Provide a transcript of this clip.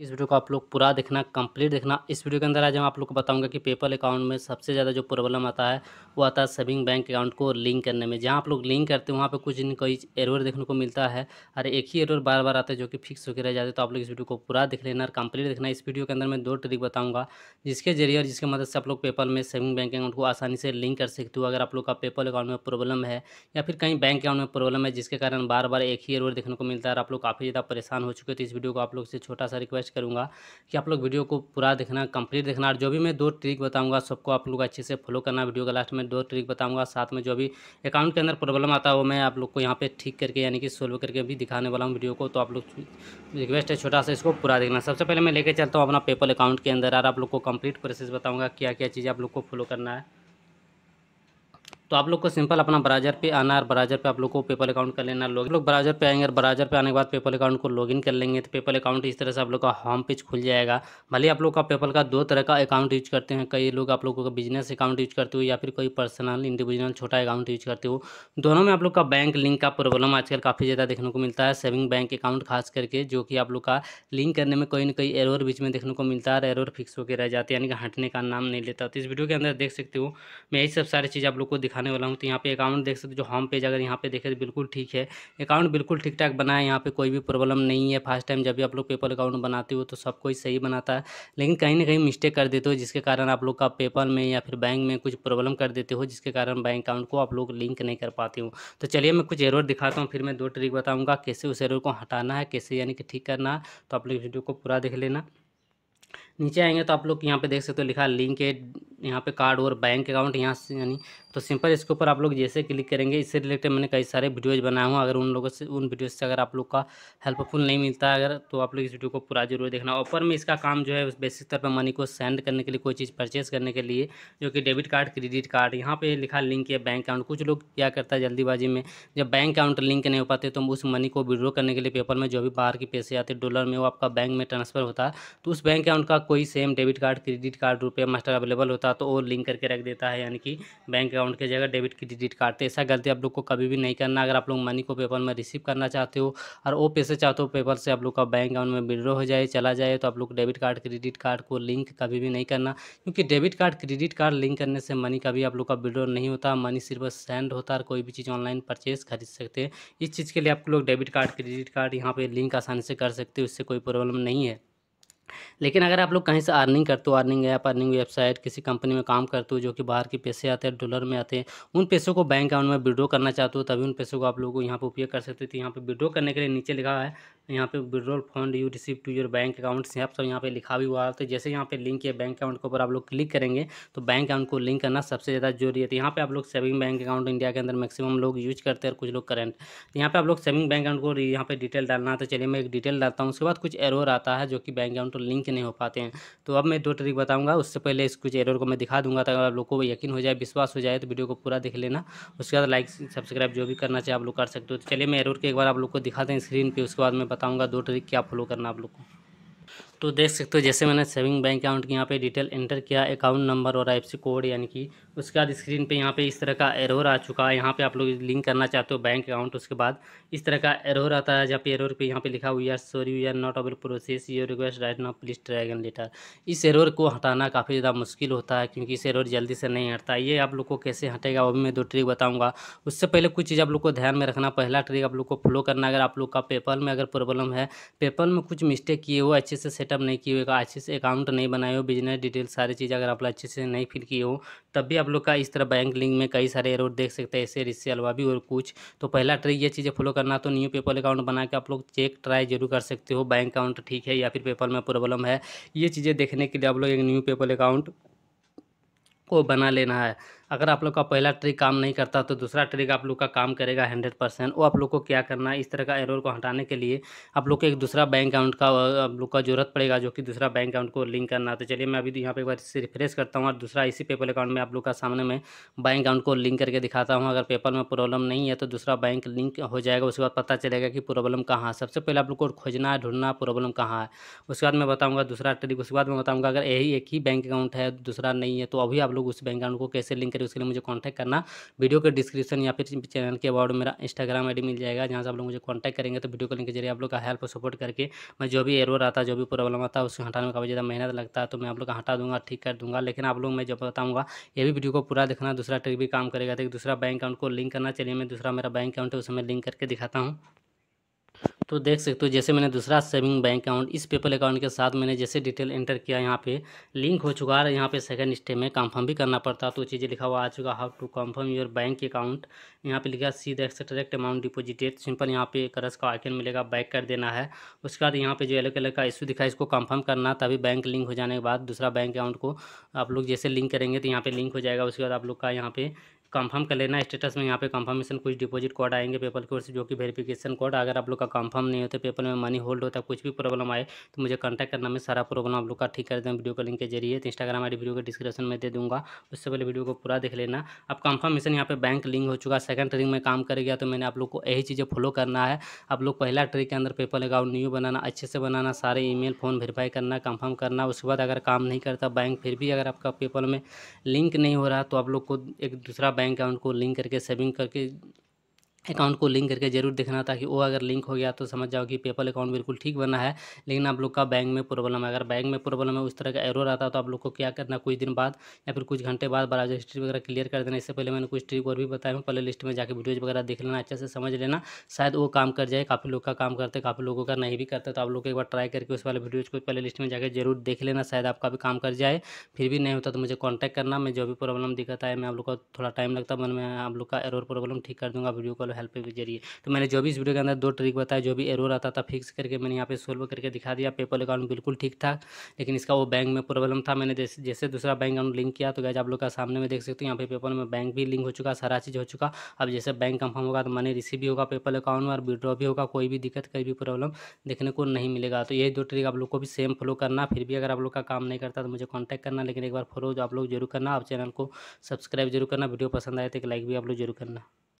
इस वीडियो को आप लोग पूरा देखना कंप्लीट देखना इस वीडियो के अंदर आज हम आप लोग को बताऊंगा कि पेपल अकाउंट में सबसे ज़्यादा जो प्रॉब्लम आता है वो आता है सेविंग बैंक अकाउंट को लिंक करने में जहां आप लोग लिंक करते हैं वहां पे कुछ न कई एरर देखने को मिलता है और एक ही एरर बार बार आता है जो कि फिक्स होकर रह जाते तो आप लोग इस वीडियो को पूरा देख लेना और कंप्लीट देखना इस वीडियो के अंदर मैं दो ट्रिक बताऊँगा जिसके जरिए जिसके मदद से आप लोग पेपल में सेविंग बैंक अकाउंट को आसानी से लिंक कर सकते हो अगर आप लोग का पेपल अकाउंट में प्रॉब्लम है या फिर कहीं बैंक अकाउंट में प्रॉब्लम है जिसके कारण बार बार एक ही एरर देखने को मिलता है और आप लोग काफ़ी ज़्यादा परेशान हो चुके थे तो इस वीडियो को आप लोग से छोटा सा रिक्वेस्ट रिक्वेस्ट करूँगा कि आप लोग वीडियो को पूरा देखना कंप्लीट देखना और जो भी मैं दो ट्रिक बताऊँगा सबको आप लोग अच्छे से फॉलो करना वीडियो का लास्ट में दो ट्रिक बताऊँगा साथ में जो भी अकाउंट के अंदर प्रॉब्लम आता है वो मैं आप लोग को यहाँ पर ठीक करके यानी कि सोल्व करके भी दिखाने वाला हूँ वीडियो को तो आप लोग रिक्वेस्ट है छोटा सा इसको पूरा देखना सबसे पहले मैं लेकर चलता हूँ अपना पेपल अकाउंट के अंदर और आप लोग को कंप्लीट प्रोसेस बताऊँगा क्या क्या चीज़ आप लोग को फॉलो करना है तो आप लोग को सिंपल अपना ब्राउजर पे आना है ब्राउजर पे आप लोग को पेपल अकाउंट कर लेना लोग लोग ब्राउजर पे आएंगे और ब्राउजर पे आने के बाद पेपल अकाउंट को लॉगिन कर लेंगे तो पेपल अकाउंट इस तरह से आप लोग का होम पेज खुल जाएगा भले आप लोग का पेपल का दो तरह का अकाउंट यूज करते हैं कई लोग आप लोगों का बिजनेस अकाउंट यूज करते हो या फिर कोई पर्सनल इंडिविजुअल छोटा अकाउंट यूज करते हो दोनों में आप लोग का बैंक लिंक का प्रॉब्लम आजकल काफ़ी ज़्यादा देखने को मिलता है सेविंग बैंक अकाउंट खास करके जो कि आप लोग का लिंक करने में कोई ना कोई एरोर बीच में देखने को मिलता है एरोर फिक्स होकर रह जाते हैं यानी कि हटने का नाम नहीं लेता तो इस वीडियो के अंदर देख सकते हो मैं यही सब सारी चीज़ आप लोग को दिखा दिखाने वाला हूँ तो यहाँ पे अकाउंट देख सकते जो होम पेज अगर यहाँ पे देखें तो बिल्कुल ठीक है अकाउंट बिल्कुल ठीक ठाक बनाए यहाँ पे कोई भी प्रॉब्लम नहीं है फर्स्ट टाइम जब भी आप लोग पेपल अकाउंट बनाते हो तो सब कोई सही बनाता है लेकिन कहीं ना कहीं मिस्टेक कर देते हो जिसके कारण आप लोग का पेपल में या फिर बैंक में कुछ प्रॉब्लम कर देते हो जिसके कारण बैंक अकाउंट को आप लोग लिंक नहीं कर पाते हो तो चलिए मैं कुछ एरर दिखाता हूँ फिर मैं दो ट्रिक बताऊँगा कैसे उस एरर को हटाना है कैसे यानी कि ठीक करना है तो आप लोग वीडियो को पूरा देख लेना नीचे आएंगे तो आप लोग यहाँ पे देख सकते हो लिखा लिंक है यहाँ पे कार्ड और बैंक अकाउंट यहाँ से यानी तो सिंपल इसके ऊपर आप लोग जैसे क्लिक करेंगे इससे रिलेटेड मैंने कई सारे वीडियोज़ बनाए हूँ अगर उन लोगों से उन वीडियोज से अगर आप लोग का हेल्पफुल नहीं मिलता है अगर तो आप लोग इस वीडियो को पूरा जरूर देखना ऊपर में इसका काम जो है उस बेसिक तौर पर मनी को सेंड करने के लिए कोई चीज़ परचेज करने के लिए जो कि डेबिट कार्ड क्रेडिट कार्ड यहाँ पर लिखा लिंक है बैंक अकाउंट कुछ लोग क्या करता है जल्दीबाजी में जब बैंक अकाउंट लिंक नहीं हो पाते तो उस मनी को विड्रॉ करने के लिए पेपर में जो भी बाहर के पैसे आते डॉलर में वो आपका बैंक में ट्रांसफर होता है तो उस बैंक अकाउंट का कोई same debit card credit card RuPay master available होता होता तो वो लिंक करके रख देता है यानी कि बैंक अकाउंट की जगह डेबिट की कार्ड तो ऐसा गलती आप लोग को कभी भी नहीं करना अगर आप लोग मनी को पेपर में रिसीव करना चाहते हो और वो पैसे चाहते हो पेपर से आप लोग का बैंक अकाउंट में विड्रॉ हो जाए चला जाए तो आप लोग डेबिट कार्ड क्रेडिट कार्ड को लिंक कभी भी नहीं करना क्योंकि debit card credit card link करने से मनी कभी आप लोग का विड्रॉ नहीं होता मनी सिर्फ सेंड होता है कोई भी चीज़ ऑनलाइन परचेज खरीद सकते हैं इस चीज़ के लिए आप लोग डेबिट कार्ड क्रेडिट कार्ड यहाँ पर लिंक आसानी से कर सकते हो इससे कोई प्रॉब्लम नहीं है लेकिन अगर आप लोग कहीं से अर्निंग करते हो अर्निंग ऐप अर्निंग वेबसाइट किसी कंपनी में काम करते हो जो कि बाहर के पैसे आते हैं डॉलर में आते हैं उन पैसों को बैंक अकाउंट में विड्रॉ करना चाहते हो तभी उन पैसों को आप लोगों को यहाँ पर उपयोग कर सकते हो तो यहाँ पर विड्रॉ करने के लिए नीचे लिखा है यहाँ पे withdrawal fund you receive to your bank account से आप सब यहाँ पे लिखा भी हुआ है तो जैसे यहाँ पे लिंक है बैंक अकाउंट के ऊपर आप लोग क्लिक करेंगे तो बैंक अकाउंट को लिंक करना सबसे ज़्यादा जरूरी है तो यहाँ पे आप लोग सेविंग बैंक अकाउंट इंडिया के अंदर मैक्सिमम लोग यूज करते हैं और कुछ लोग करेंट तो यहाँ पर आप लोग सेविंग बैंक अकाउंट को यहाँ पर डिटेल डालना है तो चलिए मैं एक डिटेल डालता हूँ उसके बाद कुछ एरोर आता है जो कि बैंक अकाउंट तो लिंक नहीं हो पाते हैं तो अब मैं दो ट्रिक बताऊँगा उससे पहले इस कुछ एरर को मैं दिखा दूँगा ताकि आप लोग को यकीन हो जाए विश्वास हो जाए तो वीडियो को पूरा देख लेना उसके बाद लाइक सब्सक्राइब जो भी करना चाहिए आप लोग कर सकते हो तो चलिए मैं एरर के एक बार आप लोग को दिखाते हैं स्क्रीन पर उसके बाद मैं बताऊँगा दो ट्रिक क्या फॉलो करना आप लोग को तो देख सकते हो जैसे मैंने सेविंग बैंक अकाउंट की यहाँ पे डिटेल एंटर किया अकाउंट नंबर और आई कोड यानी कि उसके बाद स्क्रीन पे यहाँ पे इस तरह का एरर आ चुका है यहाँ पे आप लोग लिंक करना चाहते हो बैंक अकाउंट उसके बाद इस तरह का एरर आता है जहाँ पे एरर पे यहाँ पे लिखा हुआ sorry we are not avail process your request right now please try an later इस एरर को हटाना काफ़ी ज़्यादा मुश्किल होता है क्योंकि इस एरर जल्दी से नहीं हटता ये आप लोग को कैसे हटेगा वो भी मैं दो ट्रिक बताऊँगा उससे पहले कुछ चीज़ आप लोग को ध्यान में रखना पहला ट्रिक आप लोग को फॉलो करना अगर आप लोग का पेपर में अगर प्रॉब्लम है पेपर में कुछ मिस्टेक किए हो अच्छे से सेटअप नहीं किए होगा अच्छे से अकाउंट नहीं बनाए हो बिजनेस डिटेल सारी चीज़ अगर आप लोग अच्छे से नहीं फिल किए हो तब भी आप लोग का इस तरह बैंक लिंक में कई सारे एरोड देख सकते हैं ऐसे इससे अलावा भी और कुछ तो पहला ट्रिक ये चीज़ें फॉलो करना तो न्यू पेपल अकाउंट बना के आप लोग चेक ट्राई जरूर कर सकते हो बैंक अकाउंट ठीक है या फिर पेपल में प्रॉब्लम है ये चीज़ें देखने के लिए आप लोग एक न्यू पेपल अकाउंट को बना लेना है अगर आप लोग का पहला ट्रिक काम नहीं करता तो दूसरा ट्रिक आप लोग का काम करेगा हंड्रेड परसेंट वो आप लोग को क्या करना है इस तरह का एरर को हटाने के लिए आप लोग को एक दूसरा बैंक अकाउंट का आप लोग का जरूरत पड़ेगा जो कि दूसरा बैंक अकाउंट को लिंक करना तो चलिए मैं अभी तो यहाँ पे एक बार इससे रिफ्रेश करता हूँ और दूसरा इसी पेपल अकाउंट में आप लोग का सामने में बैंक अकाउंट को लिंक करके दिखाता हूँ अगर पेपल में प्रॉब्लम नहीं है तो दूसरा बैंक लिंक हो जाएगा उसके बाद पता चलेगा कि प्रॉब्लम कहाँ है सबसे पहले आप लोग को खोजना है ढूंढना प्रॉब्लम कहाँ है उसके बाद मैं बताऊँगा दूसरा ट्रिक उसके बाद मैं बताऊँगा अगर यही एक ही बैंक अकाउंट है दूसरा नहीं है तो अभी आप लोग उस बैंक अकाउंट को कैसे लिंक चाहिए उसके लिए मुझे कॉन्टैक्ट करना वीडियो के डिस्क्रिप्शन या फिर चैनल के अबाउट मेरा इंस्टाग्राम आई मिल जाएगा जहाँ से आप लोग मुझे कॉन्टैक्ट करेंगे तो वीडियो कॉलिंग के जरिए आप लोग का हेल्प सपोर्ट करके मैं जो भी एरवर आता जो भी प्रॉब्लम आता है उसको हटाने में काफ़ी ज़्यादा मेहनत लगता है तो मैं आप लोग का हटा दूँगा ठीक कर दूँगा लेकिन आप लोग मैं जब बताऊँगा ये भी वीडियो को पूरा देखना दूसरा ट्रिक भी काम करेगा तो दूसरा बैंक अकाउंट को लिंक करना चलिए मैं दूसरा मेरा बैंक अकाउंट है उसमें लिंक करके दिखाता हूँ तो देख सकते हो जैसे मैंने दूसरा सेविंग बैंक अकाउंट इस पेपल अकाउंट के साथ मैंने जैसे डिटेल एंटर किया यहाँ पे लिंक हो चुका है यहाँ पे सेकंड स्टेप में कंफर्म भी करना पड़ता है तो चीज़ें लिखा हुआ आ चुका how to confirm your bank account यहाँ पे लिखा see the direct amount deposited simple यहाँ पे करस का आइकन मिलेगा बैक कर देना है उसके बाद यहाँ पे जो येलो कलर का इशू दिखा इसको कंफर्म करना तभी बैंक लिंक हो जाने के बाद दूसरा बैंक अकाउंट को आप लोग जैसे लिंक करेंगे तो यहाँ पर लिंक हो जाएगा उसके बाद आप लोग का यहाँ पे कंफर्म कर लेना स्टेटस में यहाँ पे कंफर्मेशन कुछ डिपॉजिट कोड आएंगे पेपल की ओर से जो कि वेरिफिकेशन कोड अगर आप लोग का कंफर्म नहीं होता पेपल में मनी होल्ड होता है कुछ भी प्रॉब्लम आए तो मुझे कांटेक्ट करना मैं सारा प्रॉब्लम आप लोग का ठीक कर दें वीडियो का लिंक के जरिए तो इंस्टाग्राम आई वीडियो के डिस्क्रिप्शन में दे दूँगा उससे पहले वीडियो को पूरा देख लेना अब कंफर्मेशन यहाँ पे बैंक लिंक हो चुका सेकंड ट्रिक में काम कर गया तो मैंने आप लोग को यही चीज़ें फॉलो करना है आप लोग पहला ट्रिक के अंदर पेपल अकाउंट न्यू बनाना अच्छे से बनाना सारे ईमेल फ़ोन वेरीफाई करना कंफर्म करना उसके बाद अगर काम नहीं करता बैंक फिर भी अगर आपका पेपल में लिंक नहीं हो रहा तो आप लोग को एक दूसरा बैंक अकाउंट को लिंक करके सेविंग करके अकाउंट को लिंक करके जरूर देखना ताकि वो अगर लिंक हो गया तो समझ जाओ कि पेपल अकाउंट बिल्कुल ठीक बना है लेकिन आप लोग का बैंक में प्रॉब्लम है अगर बैंक में प्रॉब्लम है उस तरह का एरर आता है तो आप लोग को क्या करना कुछ दिन बाद या फिर कुछ घंटे बाद ब्राउजर हिस्ट्री वगैरह क्लियर कर देना इससे पहले मैंने कुछ ट्रिक और भी बताया हूँ प्ले लिस्ट में जाकर वीडियोज वगैरह देख लेना अच्छे से समझ लेना शायद वो काम कर जाए काफ़ी लोग का काम करते काफ़ी लोगों का नहीं भी करते तो आप लोग एक बार ट्राई करके उस वाले वीडियोज को प्ले लिस्ट में जाकर जरूर देख लेना शायद आपका भी काम कर जाए फिर भी नहीं होता तो मुझे कॉन्टैक्ट करना मैं जो भी प्रॉब्लम दिक्कत आए मैं आप लोग का थोड़ा टाइम लगता है में आप लोग का एरर प्रॉब्लम ठीक कर दूँगा वीडियो कॉल हेल्प के जरिए तो मैंने जो भी इस वीडियो के अंदर दो ट्रिक बताया जो भी एरोर आता था फिक्स करके मैंने यहाँ पे सोल्व करके दिखा दिया पेपल अकाउंट बिल्कुल ठीक था लेकिन इसका वो बैंक में प्रॉब्लम था मैंने जैसे दूसरा बैंक अकाउंट लिंक किया तो गैज आप लोग का सामने में देख सकते हो यहाँ पे पेपल में बैंक भी लिंक हो चुका सारा चीज़ हो चुका अब जैसे बैंक कंफर्म होगा तो मनी रिसीव भी होगा पेपल अकाउंट में और विड्रॉ भी होगा कोई भी दिक्कत कोई भी प्रॉब्लम देखने को नहीं मिलेगा तो यही दो ट्रिक आप लोग को भी सेम फॉलो करना फिर भी अगर आप लोग का काम नहीं करता तो मुझे कॉन्टैक्ट करना लेकिन एक बार फॉलो आप लोग जरूर करना आप चैनल को सब्सक्राइब जरूर करना वीडियो पसंद आए तो एक लाइक भी आप लोग जरूर करना